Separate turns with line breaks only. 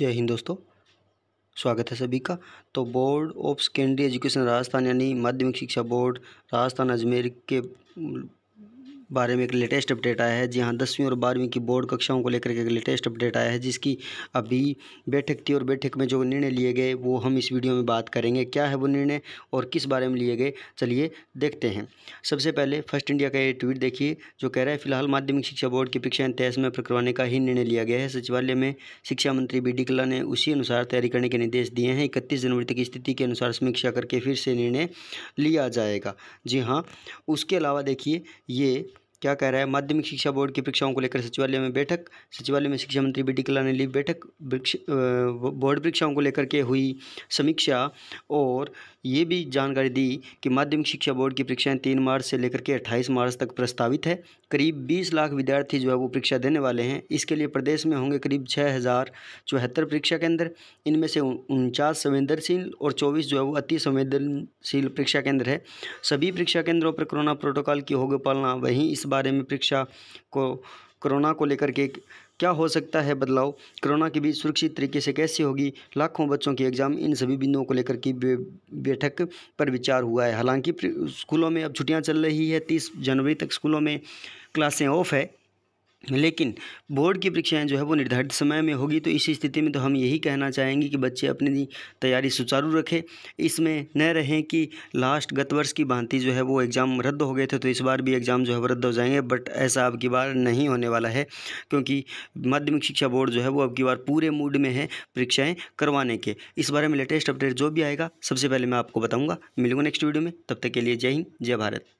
जय हिंद दोस्तों स्वागत है सभी का तो board of secondary education Rajasthan यानी माध्यमिक शिक्षा बोर्ड राजस्थान अजमेर के बारे में एक लेटेस्ट अपडेट आया है जी हाँ दसवीं और बारहवीं की बोर्ड कक्षाओं को लेकर के एक लेटेस्ट अपडेट आया है जिसकी अभी बैठक थी और बैठक में जो निर्णय लिए गए वो हम इस वीडियो में बात करेंगे क्या है वो निर्णय और किस बारे में लिए गए चलिए देखते हैं सबसे पहले फर्स्ट इंडिया का ये ट्वीट देखिए जो कह रहा है फिलहाल माध्यमिक शिक्षा बोर्ड की परीक्षाएं तेईस में प्रकवाने का ही निर्णय लिया गया है सचिवालय में शिक्षा मंत्री बी डी कला ने उसी अनुसार तैयारी करने के निर्देश दिए हैं इकतीस जनवरी तक स्थिति के अनुसार समीक्षा करके फिर से निर्णय लिया जाएगा जी हाँ उसके अलावा देखिए ये क्या कह रहा है माध्यमिक शिक्षा बोर्ड की परीक्षाओं को लेकर सचिवालय में बैठक सचिवालय में शिक्षा मंत्री बी डी कला ने ली बैठक बोर्ड परीक्षाओं को लेकर के हुई समीक्षा और ये भी जानकारी दी कि माध्यमिक शिक्षा बोर्ड की परीक्षाएं तीन मार्च से लेकर के अट्ठाईस मार्च तक प्रस्तावित है करीब बीस लाख विद्यार्थी जो है वो परीक्षा देने वाले हैं इसके लिए प्रदेश में होंगे करीब छः हज़ार चौहत्तर परीक्षा केंद्र इनमें से उनचास संवेदनशील और चौबीस जो है वो अति संवेदनशील परीक्षा केंद्र है सभी परीक्षा केंद्रों पर कोरोना प्रोटोकॉल की होगी पालना वहीं इस बारे में परीक्षा को कोरोना को लेकर के क्या हो सकता है बदलाव कोरोना के बीच सुरक्षित तरीके से कैसे होगी लाखों बच्चों की एग्ज़ाम इन सभी बिंदुओं को लेकर की बैठक पर विचार हुआ है हालांकि स्कूलों में अब छुट्टियां चल रही है तीस जनवरी तक स्कूलों में क्लासें ऑफ है लेकिन बोर्ड की परीक्षाएं जो है वो निर्धारित समय में होगी तो इस स्थिति में तो हम यही कहना चाहेंगे कि बच्चे अपनी तैयारी सुचारू रखें इसमें न रहें कि लास्ट गत वर्ष की भांति जो है वो एग्ज़ाम रद्द हो गए थे तो इस बार भी एग्ज़ाम जो है वो रद्द हो जाएंगे बट ऐसा अब की बार नहीं होने वाला है क्योंकि माध्यमिक शिक्षा बोर्ड जो है वो अब की बार पूरे मूड में है परीक्षाएँ करवाने के इस बारे में लेटेस्ट अपडेट जो भी आएगा सबसे पहले मैं आपको बताऊँगा मिलूंगा नेक्स्ट वीडियो में तब तक के लिए जय हिंद जय भारत